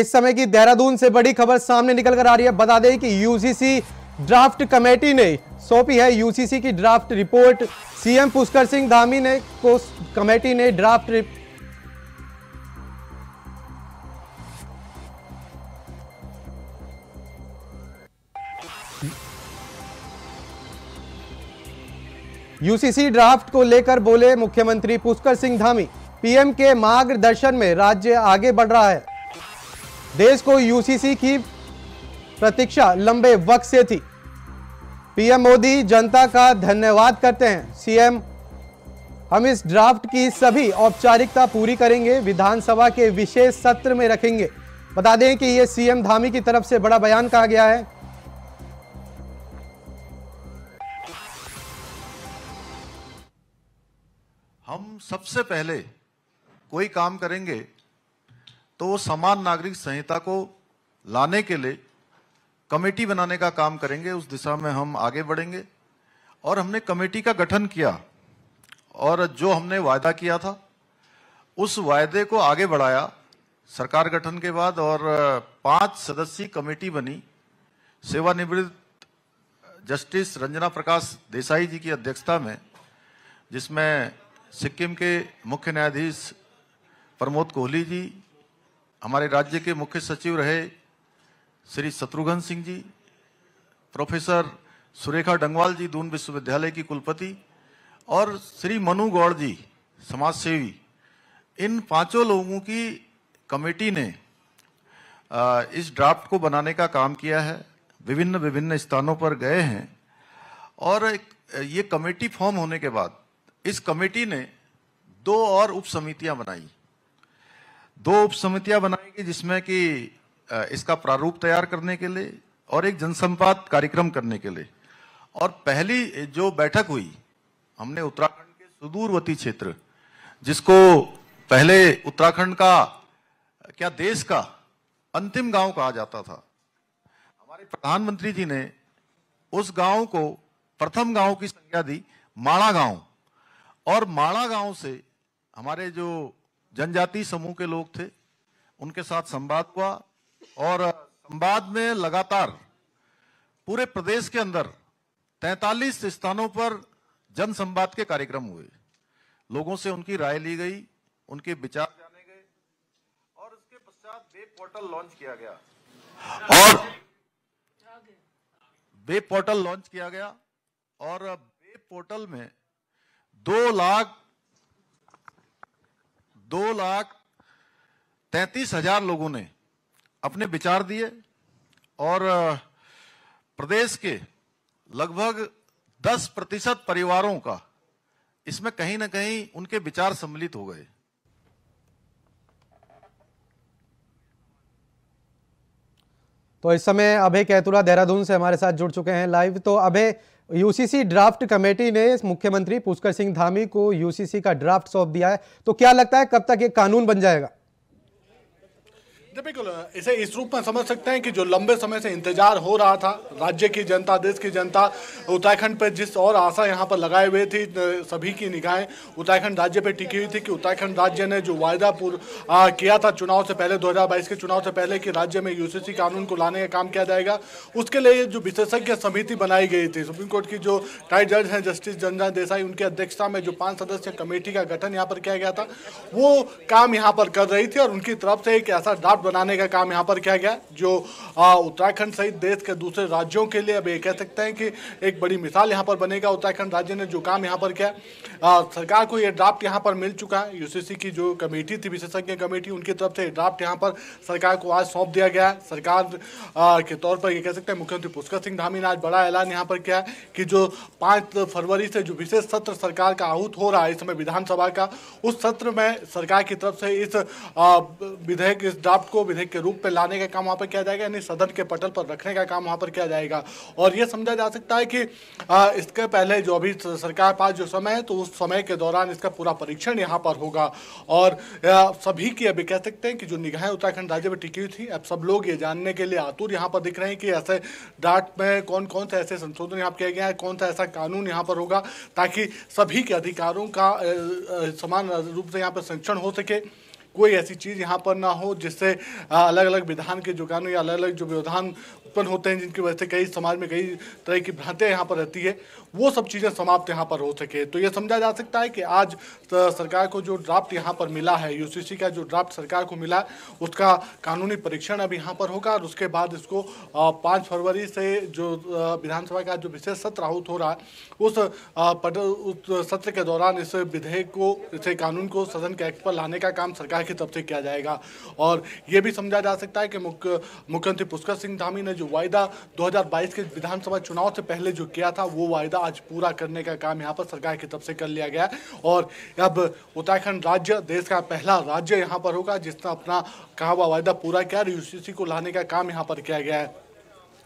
इस समय की देहरादून से बड़ी खबर सामने निकल कर आ रही है बता दें कि यूसीसी ड्राफ्ट कमेटी ने सौंपी है यूसीसी की draft report CM Pushkar Singh Dhami ने को कमेटी ने ड्राफ्ट यूसीसी ड्राफ्ट को लेकर बोले मुख्यमंत्री पुष्कर सिंह धामी पीएम के मार्गदर्शन में राज्य आगे बढ़ रहा है देश को यूसीसी की प्रतीक्षा लंबे वक्त से थी पीएम मोदी जनता का धन्यवाद करते हैं सीएम हम इस ड्राफ्ट की सभी औपचारिकता पूरी करेंगे विधानसभा के विशेष सत्र में रखेंगे बता दें कि यह सीएम धामी की तरफ से बड़ा बयान कहा गया है हम सबसे पहले कोई काम करेंगे तो वो समान नागरिक संहिता को लाने के लिए कमेटी बनाने का काम करेंगे उस दिशा में हम आगे बढ़ेंगे और हमने कमेटी का गठन किया और जो हमने वायदा किया था उस वायदे को आगे बढ़ाया सरकार गठन के बाद और पांच सदस्यीय कमेटी बनी सेवानिवृत्त जस्टिस रंजना प्रकाश देसाई जी की अध्यक्षता में जिसमें सिक्किम के मुख्य न्यायाधीश प्रमोद कोहली जी हमारे राज्य के मुख्य सचिव रहे श्री शत्रुघ्न सिंह जी प्रोफेसर सुरेखा डंगवाल जी दून विश्वविद्यालय की कुलपति और श्री मनु गौड़ जी समाज सेवी इन पांचों लोगों की कमेटी ने इस ड्राफ्ट को बनाने का काम किया है विभिन्न विभिन्न स्थानों पर गए हैं और ये कमेटी फॉर्म होने के बाद इस कमेटी ने दो और उप समितियां बनाई दो उप समितियां बनाएगी जिसमें कि इसका प्रारूप तैयार करने के लिए और एक जनसंपाद कार्यक्रम करने के लिए और पहली जो बैठक हुई हमने उत्तराखंड के सुदूरवती क्षेत्र जिसको पहले उत्तराखंड का क्या देश का अंतिम गांव कहा जाता था हमारे प्रधानमंत्री जी ने उस गांव को प्रथम गांव की संज्ञा दी माणा गांव और माणा गांव से हमारे जो जनजाति समूह के लोग थे उनके साथ संवाद हुआ और संवाद में लगातार पूरे प्रदेश के अंदर 43 स्थानों पर जन संवाद के कार्यक्रम हुए लोगों से उनकी राय ली गई उनके विचार जाने गए और उसके पश्चात वेब पोर्टल लॉन्च किया गया और वेब पोर्टल लॉन्च किया गया और वेब पोर्टल में दो लाख दो लाख तैतीस हजार लोगों ने अपने विचार दिए और प्रदेश के लगभग 10 प्रतिशत परिवारों का इसमें कहीं ना कहीं उनके विचार सम्मिलित हो गए तो इस समय अभय कैतुला देहरादून से हमारे साथ जुड़ चुके हैं लाइव तो अभय यूसीसी ड्राफ्ट कमेटी ने मुख्यमंत्री पुष्कर सिंह धामी को यूसीसी का ड्राफ्ट सौंप दिया है तो क्या लगता है कब तक ये कानून बन जाएगा बिल्कुल इसे इस रूप में समझ सकते हैं कि जो लंबे समय से इंतजार हो रहा था राज्य की जनता देश की जनता उत्तराखंड पर जिस और आशा यहाँ पर लगाए हुए थी सभी की निगाहें उत्तराखंड राज्य पर टिकी हुई थी कि उत्तराखंड राज्य ने जो वायदा पूर्व किया था चुनाव से पहले 2022 के चुनाव से पहले कि राज्य में यू कानून को लाने का काम किया जाएगा उसके लिए जो विशेषज्ञ समिति बनाई गई थी सुप्रीम कोर्ट की जो ट्राई जज हैं जस्टिस जनजा देसाई उनकी अध्यक्षता में जो पांच सदस्य कमेटी का गठन यहाँ पर किया गया था वो काम यहाँ पर कर रही थी और उनकी तरफ से एक ऐसा ड्राफ्ट बनाने का काम यहाँ पर किया गया जो उत्तराखंड सहित देश के दूसरे राज्यों के लिए अब ये कह सकते हैं कि एक बड़ी मिसाल यहाँ पर बनेगा उत्तराखंड राज्य ने जो काम यहाँ पर किया सरकार को ये ड्राफ्ट यहाँ पर मिल चुका है यूसीसी की जो कमेटी थी विशेषज्ञ कमेटी उनकी तरफ से ड्राफ्ट यहाँ पर सरकार को आज सौंप दिया गया है सरकार के तौर पर ये कह सकते हैं मुख्यमंत्री पुष्कर सिंह धामी ने आज बड़ा ऐलान यहाँ पर किया है कि जो पाँच फरवरी से जो विशेष सत्र सरकार का आहूत हो रहा है इस समय विधानसभा का उस सत्र में सरकार की तरफ से इस विधेयक इस ड्राफ्ट को विधेयक के रूप में लाने का काम वहां पर किया जाएगा यानी सदन के पटल पर रखने का काम वहां पर किया जाएगा और यह समझा जा सकता है कि आ, इसके पहले जो अभी सरकार पास जो समय है तो उस समय के दौरान इसका पूरा परीक्षण यहाँ पर होगा और सभी की अभी कह सकते हैं कि जो निगाहें उत्तराखंड राज्य में टिकी हुई थी अब सब लोग ये जानने के लिए आतुर यहाँ पर दिख रहे हैं कि ऐसे डाट में कौन कौन से ऐसे संशोधन यहाँ किया गया है कौन सा ऐसा कानून यहाँ पर होगा ताकि सभी के अधिकारों का समान रूप से यहाँ पर संरक्षण हो सके कोई ऐसी चीज़ यहाँ पर ना हो जिससे अलग अलग विधान के जो कानून या अलग अलग जो व्यवधान उत्पन्न होते हैं जिनकी वजह से कई समाज में कई तरह की भ्रांतियाँ यहाँ पर रहती है वो सब चीज़ें समाप्त यहाँ पर हो सके तो ये समझा जा सकता है कि आज सरकार को जो ड्राफ्ट यहाँ पर मिला है यू का जो ड्राफ्ट सरकार को मिला उसका कानूनी परीक्षण अब यहाँ पर होगा और उसके बाद इसको पाँच फरवरी से जो विधानसभा का जो विशेष सत्र आहुत हो रहा है उस पट उस सत्र के दौरान इस विधेयक को इसे कानून को सदन के एक्ट पर लाने का काम सरकार है कि तब से किया जाएगा और यह भी समझा जा सकता है कि मुख्यमंत्री पुष्कर सिंह धामी ने जो वायदा 2022 के विधानसभा चुनाव से पहले जो किया था वो वायदा आज पूरा करने का काम यहाँ पर सरकार की तरफ से कर लिया गया और अब उत्तराखंड राज्य देश का पहला राज्य यहाँ पर होगा जिसने अपना कहा वायदा पूरा किया और यूसी को लाने का काम यहाँ पर किया गया है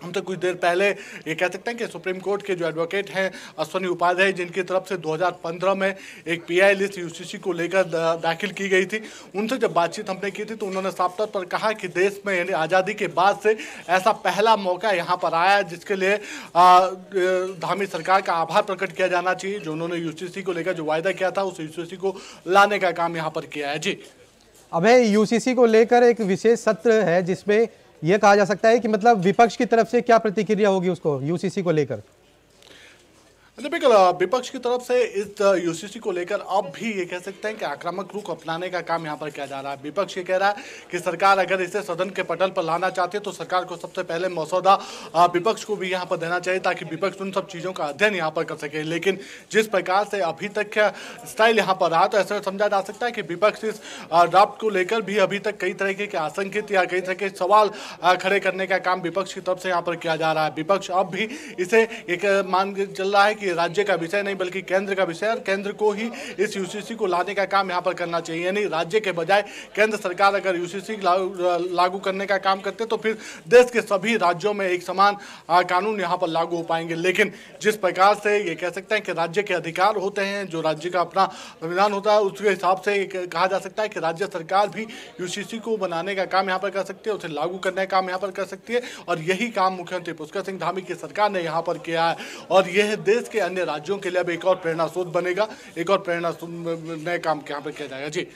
हम तो कुछ देर पहले ये कह सकते हैं कि सुप्रीम कोर्ट के जो एडवोकेट हैं अश्वनी उपाध्याय जिनकी तरफ से 2015 में एक पीआई लिस्ट यूसीसी को लेकर दाखिल की गई थी उनसे जब बातचीत हमने की थी तो उन्होंने साफ तौर पर कहा कि देश में यानी आज़ादी के बाद से ऐसा पहला मौका यहाँ पर आया जिसके लिए धामी सरकार का आभार प्रकट किया जाना चाहिए जो उन्होंने यू को लेकर जो वायदा किया था उस यू को लाने का काम यहाँ पर किया है जी अभय यू को लेकर एक विशेष सत्र है जिसमें यह कहा जा सकता है कि मतलब विपक्ष की तरफ से क्या प्रतिक्रिया होगी उसको यूसीसी को लेकर अच्छा, बिल्कुल विपक्ष की तरफ से इस यूसीसी को लेकर अब भी ये कह सकते हैं कि आक्रामक रुख अपनाने का काम यहाँ पर किया जा रहा है विपक्ष ये कह रहा है कि सरकार अगर इसे सदन के पटल पर लाना चाहती है तो सरकार को सबसे पहले मसौदा विपक्ष को भी यहाँ पर देना चाहिए ताकि विपक्ष उन सब चीज़ों का अध्ययन यहाँ पर कर सके लेकिन जिस प्रकार से अभी तक स्टाइल यहाँ पर रहा तो ऐसा समझा जा सकता है कि विपक्ष इस ड्राफ्ट को लेकर भी अभी तक कई तरीके के आशंकित या कई तरह के सवाल खड़े करने का काम विपक्ष की तरफ से यहाँ पर किया जा रहा है विपक्ष अब भी इसे एक मान चल रहा है कि कि राज्य का विषय नहीं बल्कि केंद्र का विषय और केंद्र को ही इस यूसीसी को लाने का काम यहाँ पर करना चाहिए यानी राज्य के बजाय केंद्र सरकार अगर यूसीसी लागू करने का काम करते तो फिर देश के सभी राज्यों में एक समान कानून यहाँ पर लागू हो पाएंगे लेकिन जिस प्रकार से ये कह सकते हैं कि राज्य के अधिकार होते हैं जो राज्य का अपना संविधान होता है उसके हिसाब से कहा जा सकता है कि राज्य सरकार भी यूसीसी को बनाने का काम यहाँ पर कर सकती है उसे लागू करने का काम यहाँ पर कर सकती है और यही काम मुख्यमंत्री पुष्कर सिंह धामी की सरकार ने यहाँ पर किया है और यह देश के के अन्य राज्यों के लिए अब एक और प्रेरणा स्रोत बनेगा एक और प्रेरणा नए काम यहाँ पर किया जाएगा जी